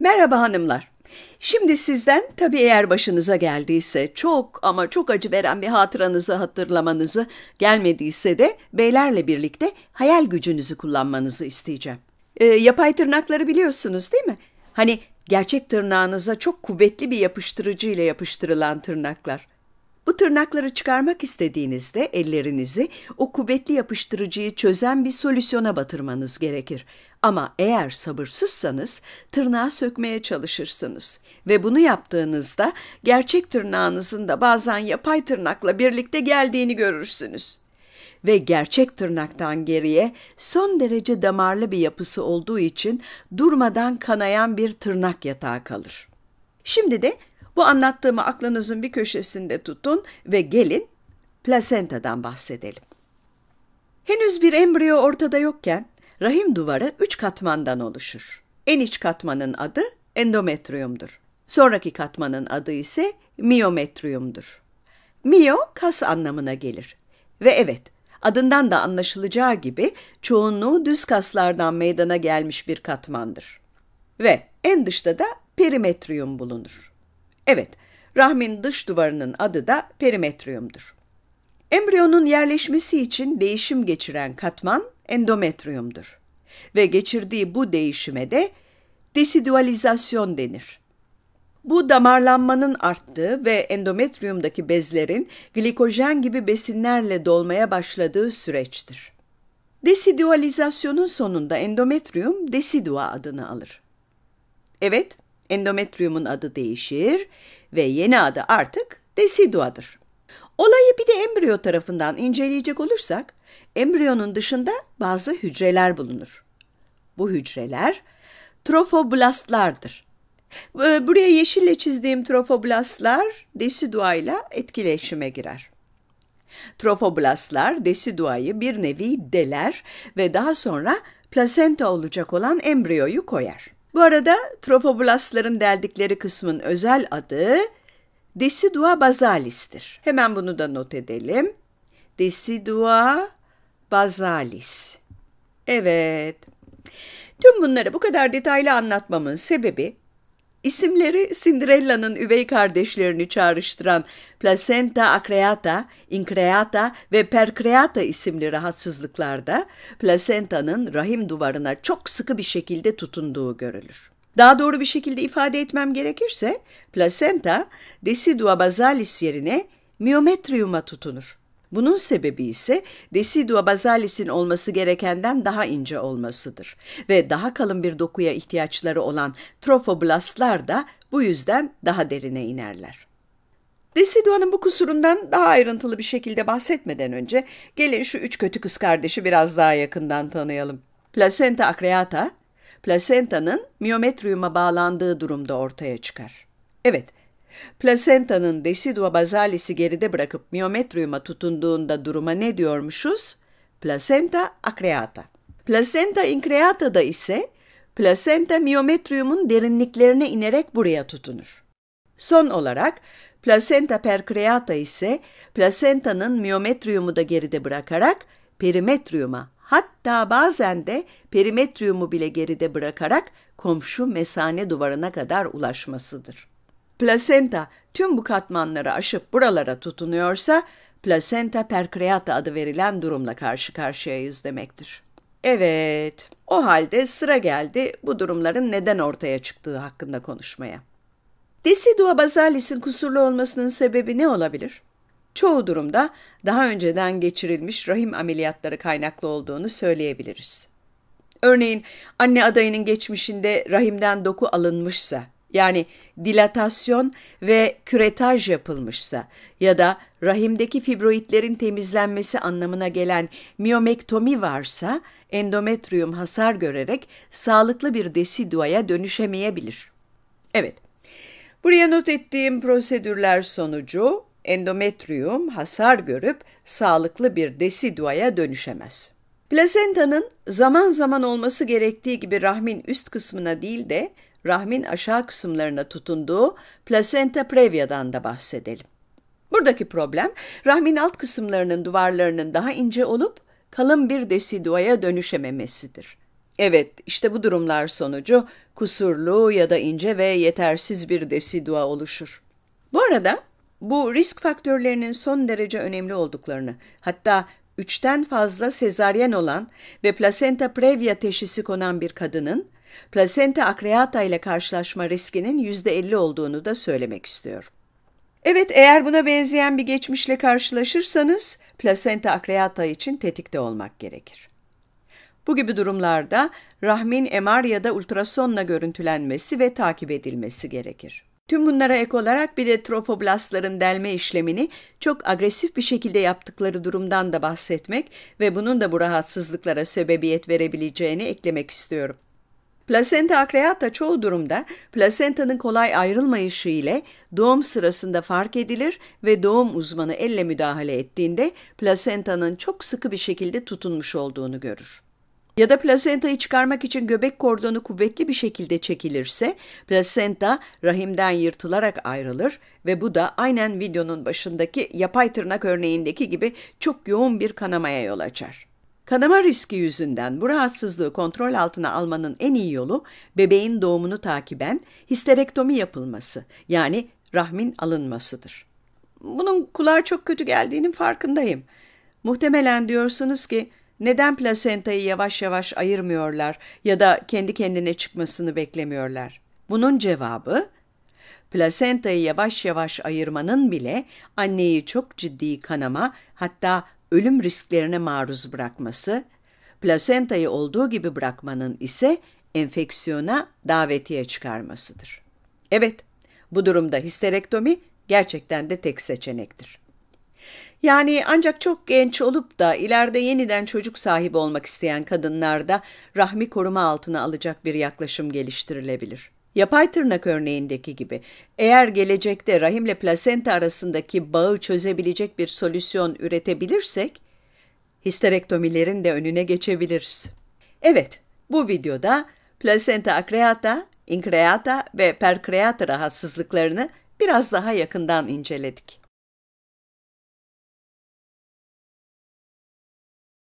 Merhaba hanımlar. Şimdi sizden tabii eğer başınıza geldiyse çok ama çok acı veren bir hatıranızı hatırlamanızı gelmediyse de beylerle birlikte hayal gücünüzü kullanmanızı isteyeceğim. E, yapay tırnakları biliyorsunuz değil mi? Hani gerçek tırnağınıza çok kuvvetli bir yapıştırıcı ile yapıştırılan tırnaklar. Bu tırnakları çıkarmak istediğinizde ellerinizi o kuvvetli yapıştırıcıyı çözen bir solüsyona batırmanız gerekir. Ama eğer sabırsızsanız tırnağı sökmeye çalışırsınız. Ve bunu yaptığınızda gerçek tırnağınızın da bazen yapay tırnakla birlikte geldiğini görürsünüz ve gerçek tırnaktan geriye son derece damarlı bir yapısı olduğu için durmadan kanayan bir tırnak yatağı kalır. Şimdi de bu anlattığımı aklınızın bir köşesinde tutun ve gelin plasentadan bahsedelim. Henüz bir embriyo ortada yokken rahim duvarı üç katmandan oluşur. En iç katmanın adı endometriyumdur. Sonraki katmanın adı ise miyometriyumdur. Miyo kas anlamına gelir. Ve evet, adından da anlaşılacağı gibi çoğunluğu düz kaslardan meydana gelmiş bir katmandır. Ve en dışta da perimetriyum bulunur. Evet, rahmin dış duvarının adı da perimetriyumdur. Embriyonun yerleşmesi için değişim geçiren katman endometriyumdur. Ve geçirdiği bu değişime de desidualizasyon denir. Bu damarlanmanın arttığı ve endometriyumdaki bezlerin glikojen gibi besinlerle dolmaya başladığı süreçtir. Desidualizasyonun sonunda endometriyum desidua adını alır. Evet, Endometriumun adı değişir ve yeni adı artık desiduadır. Olayı bir de embriyo tarafından inceleyecek olursak, embriyonun dışında bazı hücreler bulunur. Bu hücreler trofoblastlardır. Ee, buraya yeşille çizdiğim trofoblastlar desidua ile etkileşime girer. Trofoblastlar desiduayı bir nevi deler ve daha sonra plasenta olacak olan embriyoyu koyar. Bu arada trofoblastların deldikleri kısmın özel adı Decidua basalis'tir. Hemen bunu da not edelim. Decidua basalis. Evet. Tüm bunları bu kadar detaylı anlatmamın sebebi İsimleri Cinderella'nın üvey kardeşlerini çağrıştıran placenta acreata, increata ve percreata isimli rahatsızlıklarda plasentanın rahim duvarına çok sıkı bir şekilde tutunduğu görülür. Daha doğru bir şekilde ifade etmem gerekirse, plasenta decidua basalis yerine myometriuma tutunur. Bunun sebebi ise decidua basalis'in olması gerekenden daha ince olmasıdır ve daha kalın bir dokuya ihtiyaçları olan trofoblastlar da bu yüzden daha derine inerler. Desidua'nın bu kusurundan daha ayrıntılı bir şekilde bahsetmeden önce gelin şu üç kötü kız kardeşi biraz daha yakından tanıyalım. Placenta acreata, placenta'nın miometriuma bağlandığı durumda ortaya çıkar. Evet, Plasentanın decidua bazalisi geride bırakıp miometriuma tutunduğunda duruma ne diyormuşuz? Placenta acreata. Placenta increata da ise placenta miometriumun derinliklerine inerek buraya tutunur. Son olarak placenta percreata ise placenta'nın miometriumu da geride bırakarak perimetriuma hatta bazen de perimetriumu bile geride bırakarak komşu mesane duvarına kadar ulaşmasıdır. Plasenta tüm bu katmanları aşıp buralara tutunuyorsa plasenta percreata adı verilen durumla karşı karşıyayız demektir. Evet, o halde sıra geldi bu durumların neden ortaya çıktığı hakkında konuşmaya. Decidua basalis'in kusurlu olmasının sebebi ne olabilir? Çoğu durumda daha önceden geçirilmiş rahim ameliyatları kaynaklı olduğunu söyleyebiliriz. Örneğin anne adayının geçmişinde rahimden doku alınmışsa yani dilatasyon ve küretaj yapılmışsa ya da rahimdeki fibroidlerin temizlenmesi anlamına gelen miyomektomi varsa endometrium hasar görerek sağlıklı bir desiduaya dönüşemeyebilir. Evet, buraya not ettiğim prosedürler sonucu endometrium hasar görüp sağlıklı bir desiduaya dönüşemez. Plasentanın zaman zaman olması gerektiği gibi rahmin üst kısmına değil de rahmin aşağı kısımlarına tutunduğu placenta previa'dan da bahsedelim. Buradaki problem rahmin alt kısımlarının duvarlarının daha ince olup kalın bir desiduaya dönüşememesidir. Evet, işte bu durumlar sonucu kusurlu ya da ince ve yetersiz bir desidua oluşur. Bu arada bu risk faktörlerinin son derece önemli olduklarını, hatta üçten fazla sezaryen olan ve placenta previa teşhisi konan bir kadının Plasenta acreata ile karşılaşma riskinin %50 olduğunu da söylemek istiyorum. Evet eğer buna benzeyen bir geçmişle karşılaşırsanız plasenta acreata için tetikte olmak gerekir. Bu gibi durumlarda rahmin MR ya da ultrasonla görüntülenmesi ve takip edilmesi gerekir. Tüm bunlara ek olarak bir de trofoblastların delme işlemini çok agresif bir şekilde yaptıkları durumdan da bahsetmek ve bunun da bu rahatsızlıklara sebebiyet verebileceğini eklemek istiyorum. Plasenta acreata çoğu durumda plasentanın kolay ayrılmayışı ile doğum sırasında fark edilir ve doğum uzmanı elle müdahale ettiğinde plasentanın çok sıkı bir şekilde tutunmuş olduğunu görür. Ya da plasentayı çıkarmak için göbek kordonu kuvvetli bir şekilde çekilirse plasenta rahimden yırtılarak ayrılır ve bu da aynen videonun başındaki yapay tırnak örneğindeki gibi çok yoğun bir kanamaya yol açar. Kanama riski yüzünden bu rahatsızlığı kontrol altına almanın en iyi yolu bebeğin doğumunu takiben histerektomi yapılması yani rahmin alınmasıdır. Bunun kulağa çok kötü geldiğinin farkındayım. Muhtemelen diyorsunuz ki neden plasentayı yavaş yavaş ayırmıyorlar ya da kendi kendine çıkmasını beklemiyorlar? Bunun cevabı plasentayı yavaş yavaş ayırmanın bile anneyi çok ciddi kanama hatta ölüm risklerine maruz bırakması, plasentayı olduğu gibi bırakmanın ise enfeksiyona davetiye çıkarmasıdır. Evet, bu durumda histerektomi gerçekten de tek seçenektir. Yani ancak çok genç olup da ileride yeniden çocuk sahibi olmak isteyen kadınlarda rahmi koruma altına alacak bir yaklaşım geliştirilebilir. Yapay tırnak örneğindeki gibi eğer gelecekte rahimle plasenta arasındaki bağı çözebilecek bir solüsyon üretebilirsek histerektomilerin de önüne geçebiliriz. Evet, bu videoda plasenta akreata, inkreata ve perkreata rahatsızlıklarını biraz daha yakından inceledik.